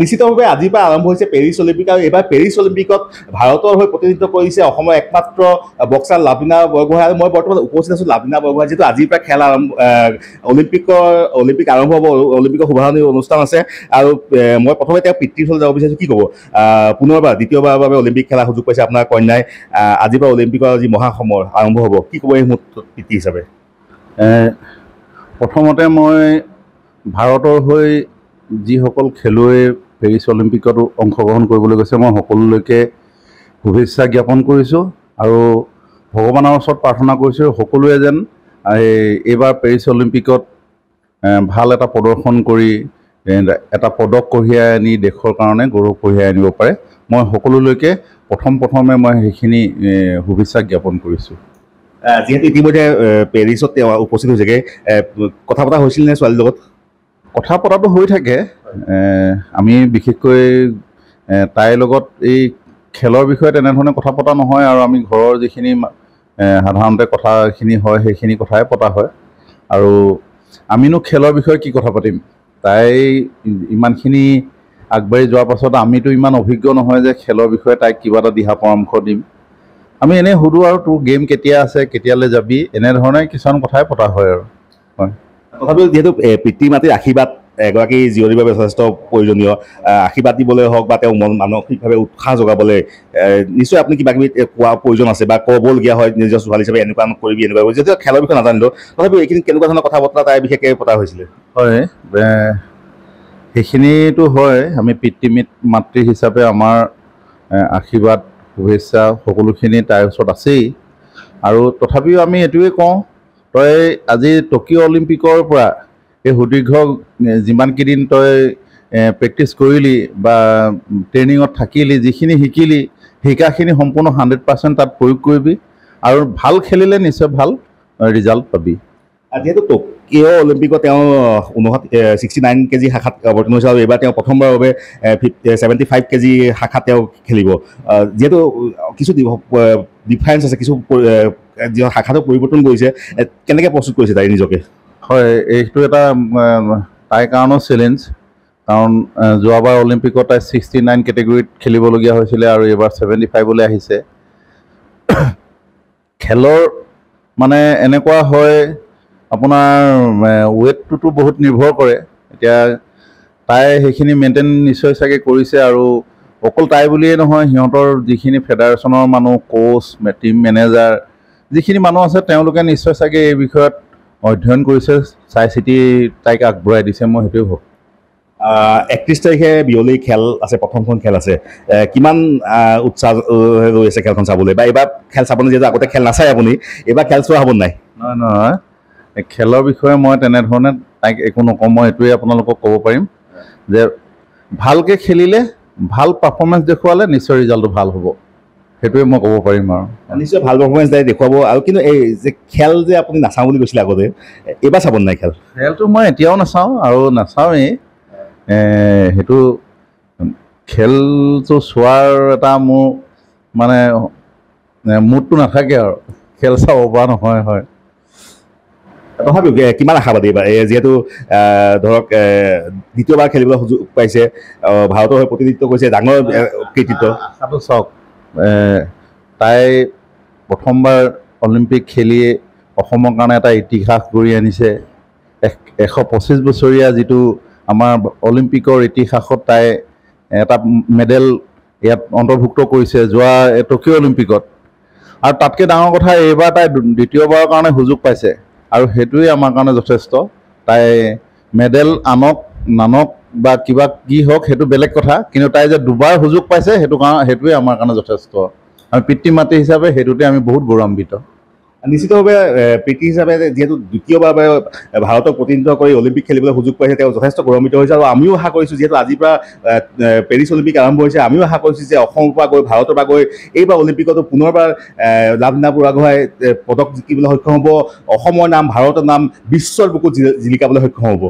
নিশ্চিতভাৱে আজিৰ পৰা আৰম্ভ হৈছে পেৰিছ অলিম্পিক আৰু এইবাৰ পেৰিছ অলিম্পিকত ভাৰতৰ হৈ প্ৰতিনিধিত্ব কৰিছে অসমৰ একমাত্ৰ বক্সাৰ লাভিনা বৰগোহাঁই আৰু মই বৰ্তমান উপস্থিত আছোঁ লাভিনা বৰগোহাঁই যিহেতু আজিৰ পৰা খেল আৰম্ভ অলিম্পিকৰ অলিম্পিক আৰম্ভ হ'ব অলিম্পিকৰ শুভাৰণি অনুষ্ঠান আছে আৰু মই প্ৰথমে তেওঁ পিতৃসকলে যাব বিচাৰিছোঁ কি ক'ব পুনৰবাৰ দ্বিতীয়বাৰৰ বাবে অলিম্পিক খেলাৰ সুযোগ পাইছে আপোনাৰ কন্যাই আজিৰ পৰা অলিম্পিকৰ যি মহাসমৰ আৰম্ভ হ'ব কি ক'ব এই মুহূৰ্তত পিতৃ হিচাপে প্ৰথমতে মই ভাৰতৰ হৈ যিসকল খেলুৱৈ পেৰিছ অলিম্পিকতো অংশগ্ৰহণ কৰিবলৈ গৈছে মই সকলোলৈকে শুভেচ্ছা জ্ঞাপন কৰিছোঁ আৰু ভগৱানৰ ওচৰত প্ৰাৰ্থনা কৰিছোঁ সকলোৱে যেন এই এইবাৰ পেৰিছ অলিম্পিকত ভাল এটা প্ৰদৰ্শন কৰি এটা পদক কঢ়িয়াই আনি দেশৰ কাৰণে গৌৰৱ কঢ়িয়াই আনিব পাৰে মই সকলোলৈকে প্ৰথম প্ৰথমে মই সেইখিনি শুভেচ্ছা জ্ঞাপন কৰিছোঁ যিহেতু ইতিমধ্যে পেৰিছত তেওঁ উপস্থিত হৈছেগৈ কথা পতা হৈছিল নে ছোৱালীৰ লগত কথা পতাটো হৈ থাকে আমি বিশেষকৈ তাইৰ লগত এই খেলৰ বিষয়ে তেনেধৰণে কথা পতা নহয় আৰু আমি ঘৰৰ যিখিনি সাধাৰণতে কথাখিনি হয় সেইখিনি কথাই পতা হয় আৰু আমিনো খেলৰ বিষয়ে কি কথা পাতিম তাই ইমানখিনি আগবাঢ়ি যোৱাৰ পাছত আমিতো ইমান অভিজ্ঞ নহয় যে খেলৰ বিষয়ে তাইক কিবা এটা দিহা পৰামৰ্শ দিম আমি এনেই সুধোঁ আৰু তোৰ গেম কেতিয়া আছে কেতিয়ালৈ যাবি এনেধৰণে কিছুমান কথাই পতা হয় আৰু হয় তথাপিও যিহেতু পিতৃ মাতৃৰ আশীৰ্বাদ এগৰাকী জীয়ৰীৰ বাবে যথেষ্ট প্ৰয়োজনীয় আশীৰ্বাদ দিবলৈ হওক বা তেওঁ মন মানসিকভাৱে উৎসাহ যোগাবলৈ নিশ্চয় আপুনি কিবা কিবি কোৱা প্ৰয়োজন আছে বা ক'বলগীয়া হয় নিজৰ ছোৱালী হিচাপে এনেকুৱা কৰিবি এনেকুৱা কৰিবি যেতিয়া খেলৰ বিষয়ে নাজানিলোঁ তথাপিও এইখিনি কেনেকুৱা ধৰণৰ কথা বতৰা তাই বিশেষকৈ পতা হৈছিলে হয় সেইখিনিতো হয় আমি পিতৃ মাতৃ হিচাপে আমাৰ আশীৰ্বাদ শুভেচ্ছা সকলোখিনি তাইৰ ওচৰত আছেই আৰু তথাপিও আমি এইটোৱে কওঁ তই আজি টকিঅ' অলিম্পিকৰ পৰা এই সুদীৰ্ঘ যিমানকেইদিন তই প্ৰেক্টিছ কৰিলি বা ট্ৰেইনিঙত থাকিলি যিখিনি শিকিলি শিকাখিনি সম্পূৰ্ণ হাণ্ড্ৰেড পাৰ্চেণ্ট তাত প্ৰয়োগ কৰিবি আৰু ভাল খেলিলে নিশ্চয় ভাল ৰিজাল্ট পাবি যিহেতু টকিঅ' অলিম্পিকত তেওঁ ঊনষাঠ ছিক্সটি নাইন কেজি শাখাত অৱতীৰ্ণ হৈছে আৰু এইবাৰ তেওঁ প্ৰথমবাৰৰ বাবে ছেভেণ্টি ফাইভ কেজি শাখাত তেওঁ খেলিব যিহেতু কিছু ডিফাৰেঞ্চ আছে কিছু যিখন শাখাটো পৰিৱৰ্তন কৰিছে কেনেকৈ প্ৰস্তুত কৰিছে তাই নিজকে হয় এইটো এটা তাইৰ কাৰণেও চেলেঞ্জ কাৰণ যোৱাবাৰ অলিম্পিকত তাই ছিক্সটি নাইন কেটেগৰীত খেলিবলগীয়া হৈছিলে আৰু এইবাৰ ছেভেণ্টি ফাইভলৈ আহিছে খেলৰ মানে এনেকুৱা হয় আপোনাৰ ৱেটটোতো বহুত নিৰ্ভৰ কৰে এতিয়া তাই সেইখিনি মেইনটেইন নিশ্চয় চাগে কৰিছে আৰু অকল তাই বুলিয়েই নহয় সিহঁতৰ যিখিনি ফেডাৰেশ্যনৰ মানুহ কোচ টিম মেনেজাৰ যিখিনি মানুহ আছে তেওঁলোকে নিশ্চয় চাগে এই বিষয়ত অধ্যয়ন কৰিছে চাই চিতি তাইক আগবঢ়াই দিছে মই সেইটোৱে হওক একত্ৰিছ তাৰিখে বিয়লি খেল আছে প্ৰথমখন খেল আছে কিমান উৎসাহ লৈ আছে খেলখন চাবলৈ বা এইবাৰ খেল চাবলৈ যিহেতু আগতে খেল নাচায় আপুনি এইবাৰ খেল চোৱা হ'ব নাই নহয় নহয় খেলৰ বিষয়ে মই তেনেধৰণে তাইক একো নকওঁ মই এইটোৱে আপোনালোকক ক'ব পাৰিম যে ভালকৈ খেলিলে ভাল পাৰফৰ্মেঞ্চ দেখুৱালে নিশ্চয় ৰিজাল্টটো ভাল হ'ব সেইটোৱে মই ক'ব পাৰিম আৰু নিশ্চয় ভাল পাৰফৰ্মেঞ্চ দাই দেখুৱাব আৰু কিন্তু এই যে খেল যে আপুনি নাচাওঁ বুলি কৈছিলে আগতে এইবাৰ চাব নাই খেল খেলটো মই এতিয়াও নাচাওঁ আৰু নাচাওঁৱেই সেইটো খেলটো চোৱাৰ এটা মোৰ মানে মুডটো নাথাকে আৰু খেল চাব পৰা নহয় হয় তথাপিও কিমান আশাবাদী এইবাৰ এই যিহেতু ধৰক দ্বিতীয়বাৰ খেলিবলৈ সুযোগ পাইছে ভাৰতৰ হৈ প্ৰতিনিধিত্ব কৰিছে ডাঙৰ কৃতিত্ব চাওক তাই প্ৰথমবাৰ অলিম্পিক খেলিয়ে অসমৰ কাৰণে এটা ইতিহাস গঢ়ি আনিছে এশ পঁচিছ বছৰীয়া যিটো আমাৰ অলিম্পিকৰ ইতিহাসত তাই এটা মেডেল ইয়াত অন্তৰ্ভুক্ত কৰিছে যোৱা টকিঅ' অলিম্পিকত আৰু তাতকৈ ডাঙৰ কথা এইবাৰ তাই দ্বিতীয়বাৰৰ কাৰণে সুযোগ পাইছে আৰু সেইটোৱেই আমাৰ কাৰণে যথেষ্ট তাই মেডেল আনক নানক বা কিবা কি হওক সেইটো বেলেগ কথা কিন্তু তাই যে দুবাৰ সুযোগ পাইছে সেইটো কাৰণে সেইটোৱে আমাৰ কাৰণে যথেষ্ট আমি পিতৃ মাতৃ হিচাপে সেইটোতে আমি বহুত গৌৰৱান্বিত নিশ্চিতভাৱে পিতৃ হিচাপে যিহেতু দ্বিতীয়বাৰ ভাৰতক প্ৰতিনিধিত্ব কৰি অলিম্পিক খেলিবলৈ সুযোগ পাইছে তেওঁ যথেষ্ট গৌৰৱান্বিত হৈছে আৰু আমিও আশা কৰিছোঁ যিহেতু আজিৰ পৰা পেৰিছ অলিম্পিক আৰম্ভ হৈছে আমিও আশা কৰিছোঁ যে অসমৰ পৰা গৈ ভাৰতৰ পৰা গৈ এইবাৰ অলিম্পিকতো পুনৰবাৰ লাভলীনাপুৰ আগুৱাই পদক জিকিবলৈ সক্ষম হ'ব অসমৰ নাম ভাৰতৰ নাম বিশ্বৰ বুকুত জিলিকাবলৈ সক্ষম হ'ব